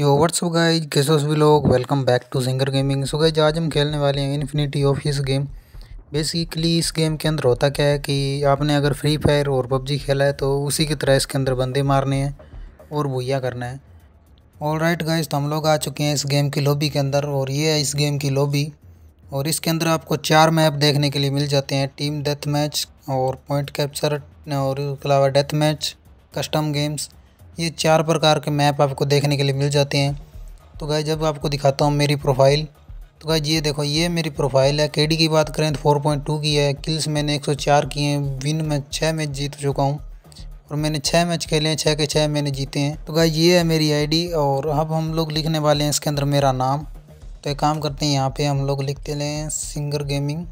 यो what's up guys गेसोस भी लोग welcome back to Singer Gaming so guys आज हम खेलने वाले हैं इन्फिनिटी ऑफ इस गेम बेसिकली इस गेम के अंदर होता क्या है कि आपने अगर फ्री फायर और पबजी खेला है तो उसी की तरह इसके अंदर बंदे मारने हैं और भूया करना है ऑल राइट गाइज तो हम लोग आ चुके हैं इस गेम की लॉबी के अंदर और ये है इस गेम की लॉबी और इसके अंदर आपको चार मैप देखने के लिए मिल जाते हैं टीम डेथ मैच और पॉइंट कैप्चर और उसके अलावा डेथ मैच कस्टम गेम्स ये चार प्रकार के मैप आपको देखने के लिए मिल जाते हैं तो गाय जब आपको दिखाता हूँ मेरी प्रोफाइल तो गाय ये देखो ये मेरी प्रोफाइल है के की बात करें तो 4.2 की है किल्स मैंने 104 किए हैं विन में छः मैच जीत चुका हूँ और मैंने छः मैच खेले हैं छः के छः मैंने जीते हैं तो गाय ये है मेरी आईडी और अब हम लोग लिखने वाले हैं इसके अंदर मेरा नाम तो एक काम करते हैं यहाँ पे हम लोग लिखते हैं सिंगर गेमिंग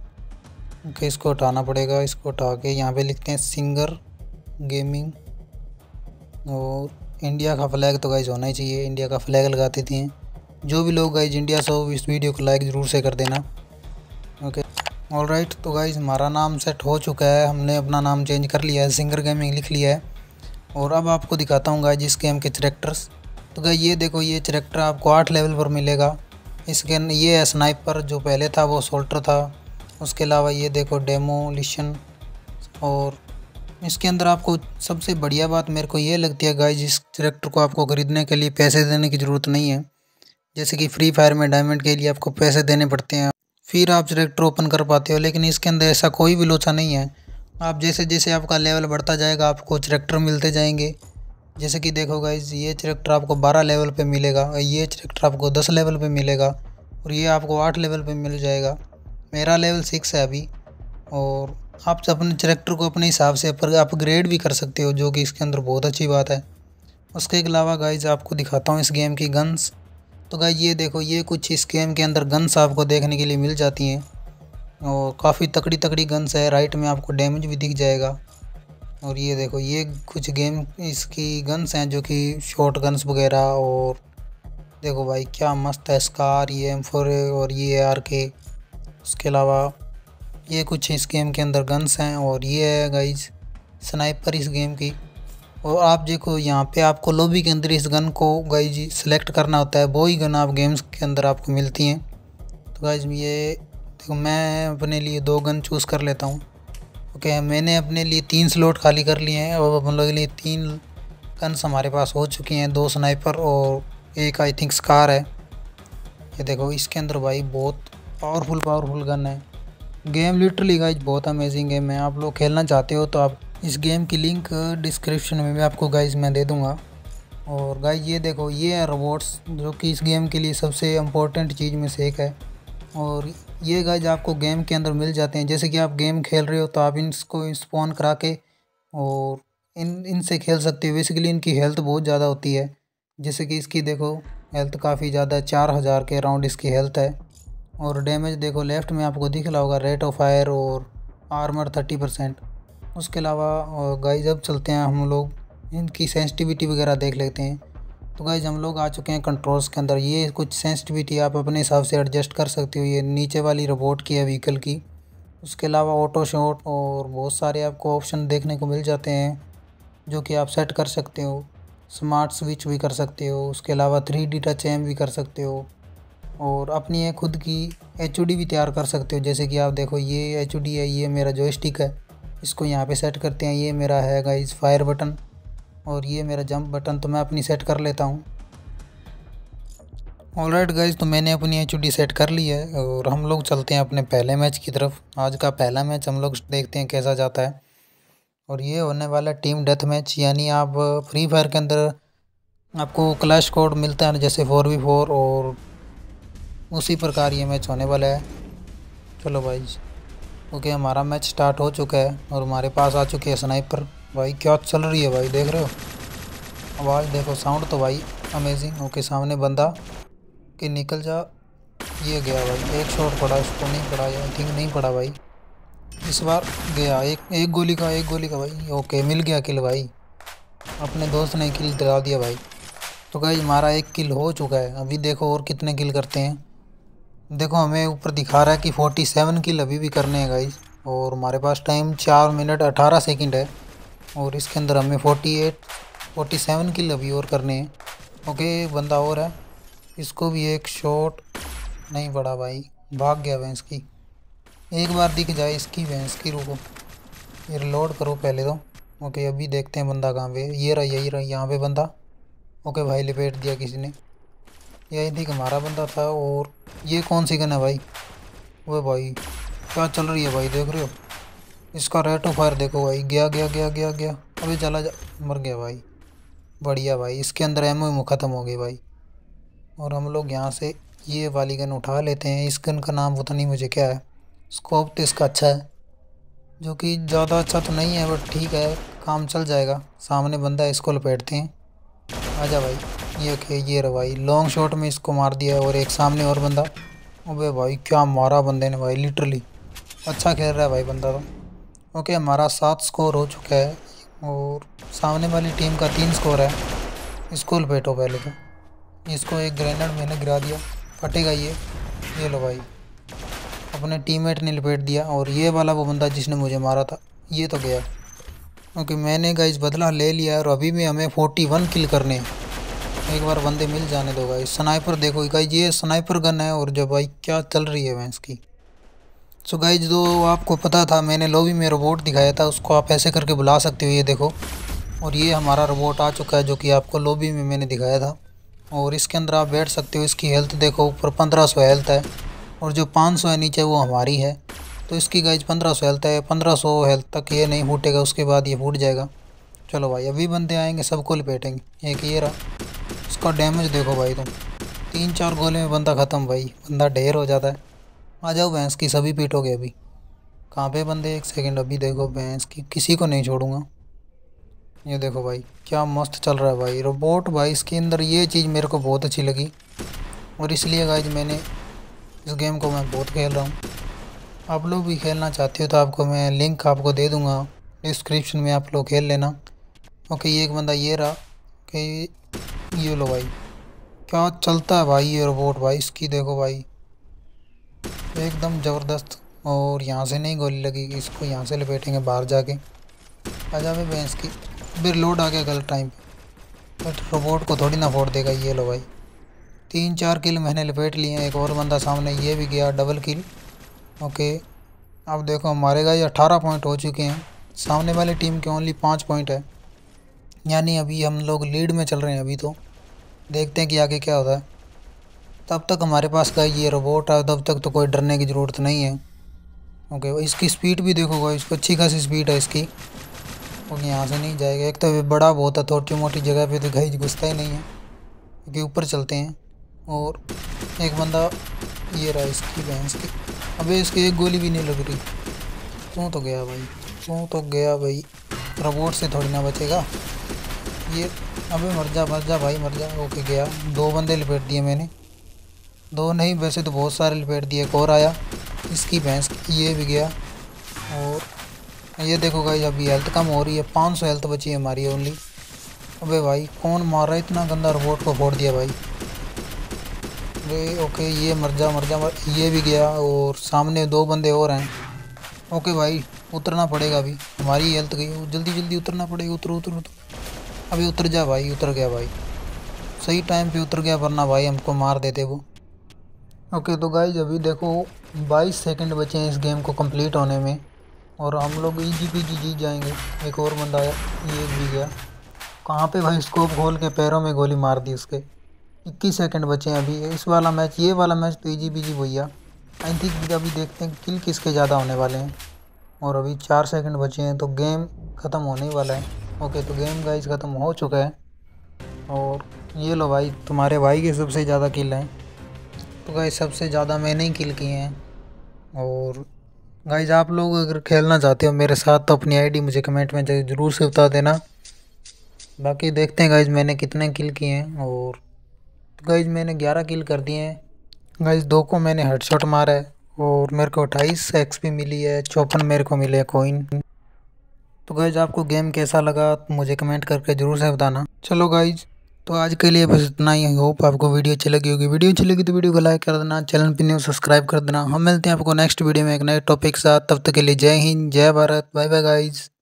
ओके इसको हटाना पड़ेगा इसको हटा के यहाँ पे लिखते हैं सिंगर गेमिंग और इंडिया का फ्लैग तो गाइज होना ही चाहिए इंडिया का फ्लैग लगाते थे जो भी लोग गाइज इंडिया से हो इस वीडियो को लाइक ज़रूर से कर देना ओके ऑल राइट तो गाइज हमारा नाम सेट हो चुका है हमने अपना नाम चेंज कर लिया है सिंगर गेमिंग लिख लिया है और अब आपको दिखाता हूँ गाइज इस गेम के चरेक्टर्स तो गाइज ये देखो ये चरेक्टर आपको आठ लेवल पर मिलेगा इसके ये है स्नाइपर जो पहले था वो सोल्टर था उसके अलावा ये देखो डेमोलिशन और इसके अंदर आपको सबसे बढ़िया बात मेरे को ये लगती है गाइज इस ट्रैक्टर को आपको ख़रीदने के लिए पैसे देने की ज़रूरत नहीं है जैसे कि फ्री फायर में डायमंड के लिए आपको पैसे देने पड़ते हैं फिर आप ट्रैक्टर ओपन कर पाते हो लेकिन इसके अंदर ऐसा कोई भी लोचा नहीं है आप जैसे जैसे आपका लेवल बढ़ता जाएगा आपको ट्रैक्टर मिलते जाएंगे जैसे कि देखो गाइज ये ट्रैक्टर आपको बारह लेवल पर मिलेगा ये ट्रैक्टर आपको दस लेवल पर मिलेगा और ये आपको आठ लेवल पर मिल जाएगा मेरा लेवल सिक्स है अभी और आप अपने ट्रैक्टर को अपने हिसाब से अपग्रेड भी कर सकते हो जो कि इसके अंदर बहुत अच्छी बात है उसके अलावा गाइज आपको दिखाता हूँ इस गेम की गन्स तो गाइज ये देखो ये कुछ इस गेम के अंदर गन्स आपको देखने के लिए मिल जाती हैं और काफ़ी तकड़ी तकड़ी गन्स है राइट में आपको डैमेज भी दिख जाएगा और ये देखो ये कुछ गेम इसकी गन्स हैं जो कि शॉर्ट गन्स वगैरह और देखो भाई क्या मस्त है स्कार ये एम फोर और ये आर के उसके अलावा ये कुछ इस गेम के अंदर गन्स हैं और ये है गाइज स्नाइपर इस गेम की और आप देखो यहाँ पे आपको लोबी के अंदर इस गन को गाइज सेलेक्ट करना होता है वो ही गन आप गेम्स के अंदर आपको मिलती हैं तो गाइज ये देखो मैं अपने लिए दो गन चूज़ कर लेता हूँ ओके मैंने अपने लिए तीन स्लॉट खाली कर लिए हैं और अपने लोगों के लिए तीन गन्स हमारे पास हो चुकी हैं दो स्नाइपर और एक आई थिंक स्कार है ये देखो इसके अंदर भाई बहुत पावरफुल पावरफुल गन है गेम लिटरली गाइज बहुत अमेजिंग गेम है आप लोग खेलना चाहते हो तो आप इस गेम की लिंक डिस्क्रिप्शन में भी आपको गाइज मैं दे दूँगा और गाइज ये देखो ये है रोबोट्स जो कि इस गेम के लिए सबसे इम्पोर्टेंट चीज़ में से एक है और ये गाइज आपको गेम के अंदर मिल जाते हैं जैसे कि आप गेम खेल रहे हो तो आप इनको स्पॉन करा के और इन इनसे खेल सकते हो बेसिकली इनकी हेल्थ बहुत ज़्यादा होती है जैसे कि इसकी देखो हेल्थ काफ़ी ज़्यादा चार हज़ार के अराउंड इसकी हेल्थ है और डैमेज देखो लेफ़्ट में आपको दिख रहा होगा रेट ऑफ फायर और आर्मर थर्टी परसेंट उसके अलावा और गाइज अब चलते हैं हम लोग इनकी सेंसिटिविटी वगैरह देख लेते हैं तो गाइज हम लोग आ चुके हैं कंट्रोल्स के अंदर ये कुछ सेंसिटिविटी आप अपने हिसाब से एडजस्ट कर सकते हो ये नीचे वाली रोबोट की है व्हीकल की उसके अलावा ऑटो शॉट और बहुत सारे आपको ऑप्शन देखने को मिल जाते हैं जो कि आप सेट कर सकते हो स्मार्ट स्विच भी कर सकते हो उसके अलावा थ्री डी टच एम भी कर सकते हो और अपनी है खुद की एच भी तैयार कर सकते हो जैसे कि आप देखो ये एच है ये मेरा जो है इसको यहाँ पे सेट करते हैं ये मेरा है गाइज फायर बटन और ये मेरा जंप बटन तो मैं अपनी सेट कर लेता हूँ ऑल राइट गाइज तो मैंने अपनी एच सेट कर ली है और हम लोग चलते हैं अपने पहले मैच की तरफ आज का पहला मैच हम लोग देखते हैं कैसा जाता है और ये होने वाला टीम डेथ मैच यानी आप फ्री फायर के अंदर आपको क्लैश कोड मिलता है जैसे फोर वी फोर और उसी प्रकार ये मैच होने वाला है चलो भाई ओके हमारा मैच स्टार्ट हो चुका है और हमारे पास आ चुके हैं स्नाइपर भाई क्या चल रही है भाई देख रहे हो आवाज़ देखो साउंड तो भाई अमेजिंग ओके सामने बंदा कि निकल जा ये गया भाई एक शॉट पड़ा उसको नहीं पड़ा आई थिंक नहीं पड़ा भाई इस बार गया एक एक गोली का एक गोली का भाई ओके मिल गया किल भाई अपने दोस्त ने किल दिला दिया भाई तो भाई हमारा एक किल हो चुका है अभी देखो और कितने किल करते हैं देखो हमें ऊपर दिखा रहा है कि 47 की लभी भी करने हैं गाइज और हमारे पास टाइम चार मिनट अठारह सेकंड है और इसके अंदर हमें 48 47 की लभी और करने हैं ओके बंदा और है इसको भी एक शॉट नहीं पड़ा भाई भाग गया भैंस की एक बार दिख जाए इसकी भैंस की रुको ये लोड करो पहले तो ओके अभी देखते हैं बंदा कहाँ पे ये रहा यही रहा यहाँ पे बंदा ओके भाई लपेट दिया किसी ने ये आई थिंक हमारा बंदा था और ये कौन सी गन है भाई वो भाई क्या चल रही है भाई देख रहे हो इसका रेट ऑफ फायर देखो भाई गया गया गया गया गया अभी चला जा मर गया भाई बढ़िया भाई इसके अंदर एम एमओ ख़त्म हो गई भाई और हम लोग यहाँ से ये वाली गन उठा लेते हैं इस गन का नाम पता नहीं मुझे क्या है स्कोप तो इसका अच्छा है जो कि ज़्यादा अच्छा तो नहीं है बट ठीक है काम चल जाएगा सामने बंदा है इसको लपेटते हैं जा भाई ये ओके ये रहा भाई लॉन्ग शॉट में इसको मार दिया और एक सामने और बंदा अबे भाई क्या मारा बंदे ने भाई लिटरली अच्छा खेल रहा है भाई बंदा तो ओके हमारा सात स्कोर हो चुका है और सामने वाली टीम का तीन स्कोर है इसको लपेटो पहले तो इसको एक ग्रेनेड मैंने गिरा दिया फटेगा ये ये लो भाई अपने टीममेट ने लपेट दिया और ये वाला वो बंदा जिसने मुझे मारा था ये तो गया क्योंकि मैंने गाइज बदला ले लिया और अभी भी हमें 41 किल करने हैं एक बार बंदे मिल जाने दो गाइस स्नाइपर देखो गाइज ये स्नाइपर गन है और जो भाई क्या चल रही है भैंस की सो गाइज जो आपको पता था मैंने लोबी में रोबोट दिखाया था उसको आप ऐसे करके बुला सकते हो ये देखो और ये हमारा रोबोट आ चुका है जो कि आपको लोबी में मैंने दिखाया था और इसके अंदर आप बैठ सकते हो इसकी हेल्थ देखो ऊपर पंद्रह सौ हेल्थ है और जो पाँच सौ है नीचे वो हमारी है तो इसकी गाइज पंद्रह सौ हेल्थ है पंद्रह सौ हेल्थ तक ये नहीं फूटेगा उसके बाद ये फूट जाएगा चलो भाई अभी बंदे आएंगे सबको लपेटेंगे एक ये रहा उसका डैमेज देखो भाई तुम तीन चार गोले में बंदा ख़त्म भाई बंदा ढेर हो जाता है आ जाओ भैंस की सभी पीटोगे अभी कहाँ पे बंदे एक सेकंड अभी देखो भैंस की किसी को नहीं छोड़ूंगा ये देखो भाई क्या मस्त चल रहा है भाई रोबोट भाई इसके अंदर ये चीज़ मेरे को बहुत अच्छी लगी और इसलिए गाइज मैंने इस गेम को मैं बहुत खेल रहा हूँ आप लोग भी खेलना चाहते हो तो आपको मैं लिंक आपको दे दूँगा डिस्क्रिप्शन में आप लोग खेल लेना ओके ये एक बंदा ये रहा कि ये लो भाई क्या चलता है भाई ये रोबोट भाई इसकी देखो भाई एकदम ज़बरदस्त और यहाँ से नहीं गोली लगी इसको यहाँ से लपेटेंगे बाहर जाके आजा जाए भैंस की फिर लोड आ गया गलत टाइम पर बट रोबोट को थोड़ी ना फोड़ देगा ये लो भाई तीन चार किल मैंने लपेट लिए एक और बंदा सामने ये भी गया डबल किल ओके अब देखो हमारे ये अट्ठारह पॉइंट हो चुके हैं सामने वाली टीम के ओनली पाँच पॉइंट है यानी अभी हम लोग लीड में चल रहे हैं अभी तो देखते हैं कि आगे क्या होता है तब तक हमारे पास का ये रोबोट है तब तक तो कोई डरने की ज़रूरत नहीं है ओके इसकी स्पीड भी देखोगा इसको अच्छी खासी स्पीड है इसकी ओके यहाँ से नहीं जाएगा एक तो बड़ा बहुत है छोटी तो मोटी जगह पर तो घाई घुसता ही नहीं है क्योंकि ऊपर चलते हैं और एक बंदा ये रहा इसकी भैंस की अभी इसकी एक गोली भी नहीं लग रही क्यों तो गया भाई क्यों तो गया भाई रोबोट से थोड़ी ना बचेगा ये अबे मर जा मर जा भाई मर जा ओके गया दो बंदे लपेट दिए मैंने दो नहीं वैसे तो बहुत सारे लपेट दिए एक और आया इसकी भैंस ये भी गया और ये देखो भाई अभी हेल्थ कम हो रही है पाँच सौ हेल्थ बची है हमारी ओनली अबे भाई कौन मार रहा है इतना गंदा रोबोट को फोड़ दिया भाई अरे ओके ये मर जा मर जा ये भी गया और सामने दो बंदे और हैं ओके भाई उतरना पड़ेगा अभी हमारी हेल्थ गई जल्दी जल्दी उतरना पड़ेगा उतरो उतरो उतरो अभी उतर जा भाई उतर गया भाई सही टाइम पे उतर गया वरना भाई हमको मार देते वो ओके तो जब अभी देखो 22 सेकंड बचे हैं इस गेम को कंप्लीट होने में और हम लोग इजी पीजी जीत जाएंगे एक और बंदा आया ये भी गया कहाँ पे भाई स्कोप खोल के पैरों में गोली मार दी उसके 21 सेकंड बचे हैं अभी इस वाला मैच ये वाला मैच तो पी जी भैया आई थिंक अभी देखते हैं किल किसके ज़्यादा होने वाले हैं और अभी चार सेकेंड बचे हैं तो गेम ख़त्म होने ही वाला है ओके तो गेम गाइज ख़त्म हो चुका है और ये लो भाई तुम्हारे भाई के सबसे ज़्यादा किल हैं तो गाइज सबसे ज़्यादा मैंने ही किल किए हैं और गाइज आप लोग अगर खेलना चाहते हो मेरे साथ तो अपनी आईडी मुझे कमेंट में ज़रूर से बता देना बाकी देखते हैं गाइज मैंने कितने किल किए हैं और तो गाइज मैंने ग्यारह किल कर दिए हैं गाइज दो को मैंने हेडशॉट मारा है और मेरे को अट्ठाईस एक्सपी मिली है चौपन मेरे को मिले कोइन तो गाइज आपको गेम कैसा लगा तो मुझे कमेंट करके ज़रूर से बताना चलो गाइज तो आज के लिए बस इतना ही होप आपको वीडियो अच्छी लगी होगी वीडियो अच्छी लगी तो वीडियो को लाइक कर देना चैनल पर न्यू सब्सक्राइब कर देना हम मिलते हैं आपको नेक्स्ट वीडियो में एक नए टॉपिक के साथ तब तक के लिए जय हिंद जय भारत बाय बाय गाइज़